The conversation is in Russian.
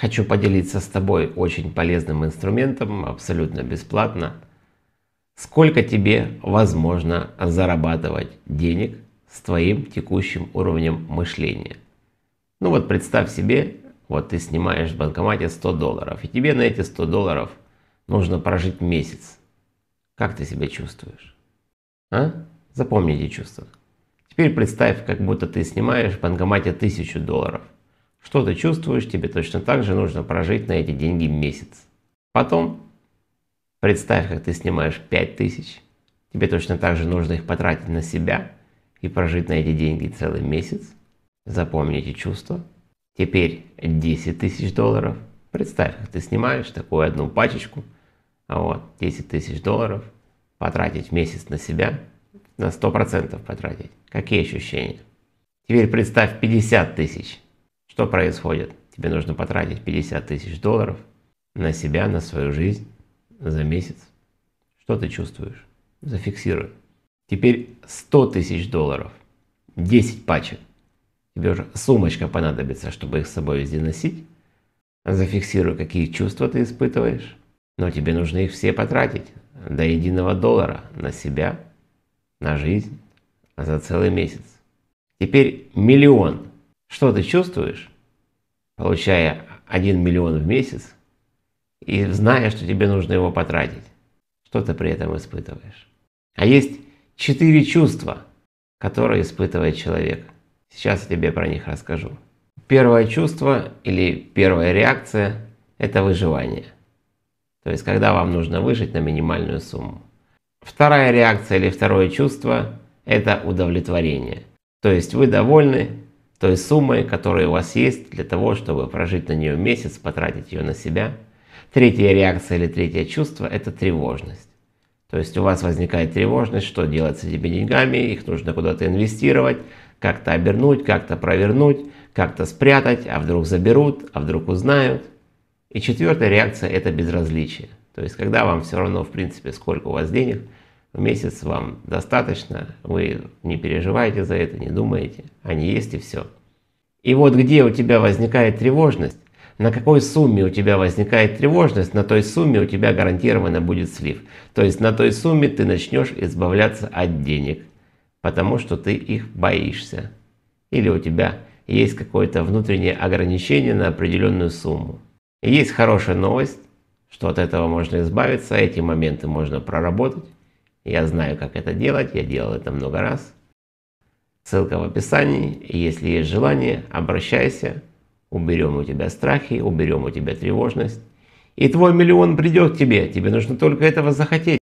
Хочу поделиться с тобой очень полезным инструментом, абсолютно бесплатно. Сколько тебе возможно зарабатывать денег с твоим текущим уровнем мышления? Ну вот представь себе, вот ты снимаешь в банкомате 100 долларов, и тебе на эти 100 долларов нужно прожить месяц. Как ты себя чувствуешь? А? Запомни эти чувства. Теперь представь, как будто ты снимаешь в банкомате 1000 долларов что ты чувствуешь, тебе точно так же нужно прожить на эти деньги месяц. Потом представь, как ты снимаешь 5000, тебе точно так же нужно их потратить на себя и прожить на эти деньги целый месяц. Запомни эти чувства. Теперь 10 тысяч долларов. Представь, как ты снимаешь такую одну пачечку, а вот 10 тысяч долларов потратить месяц на себя, на 100% потратить. Какие ощущения? Теперь представь 50 тысяч что происходит? Тебе нужно потратить 50 тысяч долларов на себя, на свою жизнь за месяц. Что ты чувствуешь? Зафиксируй. Теперь 100 тысяч долларов, 10 пачек. Тебе уже сумочка понадобится, чтобы их с собой везде носить. Зафиксируй, какие чувства ты испытываешь. Но тебе нужно их все потратить до единого доллара на себя, на жизнь за целый месяц. Теперь миллион. Что ты чувствуешь, получая 1 миллион в месяц и зная, что тебе нужно его потратить? Что ты при этом испытываешь? А есть четыре чувства, которые испытывает человек. Сейчас я тебе про них расскажу. Первое чувство или первая реакция – это выживание. То есть, когда вам нужно выжить на минимальную сумму. Вторая реакция или второе чувство – это удовлетворение. То есть, вы довольны той суммой, которая у вас есть для того, чтобы прожить на нее месяц, потратить ее на себя. Третья реакция или третье чувство – это тревожность. То есть у вас возникает тревожность, что делать с этими деньгами, их нужно куда-то инвестировать, как-то обернуть, как-то провернуть, как-то спрятать, а вдруг заберут, а вдруг узнают. И четвертая реакция – это безразличие. То есть когда вам все равно, в принципе, сколько у вас денег – месяц вам достаточно, вы не переживаете за это, не думаете, они есть и все. И вот где у тебя возникает тревожность, на какой сумме у тебя возникает тревожность, на той сумме у тебя гарантированно будет слив. То есть на той сумме ты начнешь избавляться от денег, потому что ты их боишься. Или у тебя есть какое-то внутреннее ограничение на определенную сумму. И есть хорошая новость, что от этого можно избавиться, эти моменты можно проработать. Я знаю, как это делать, я делал это много раз. Ссылка в описании. Если есть желание, обращайся. Уберем у тебя страхи, уберем у тебя тревожность. И твой миллион придет к тебе. Тебе нужно только этого захотеть.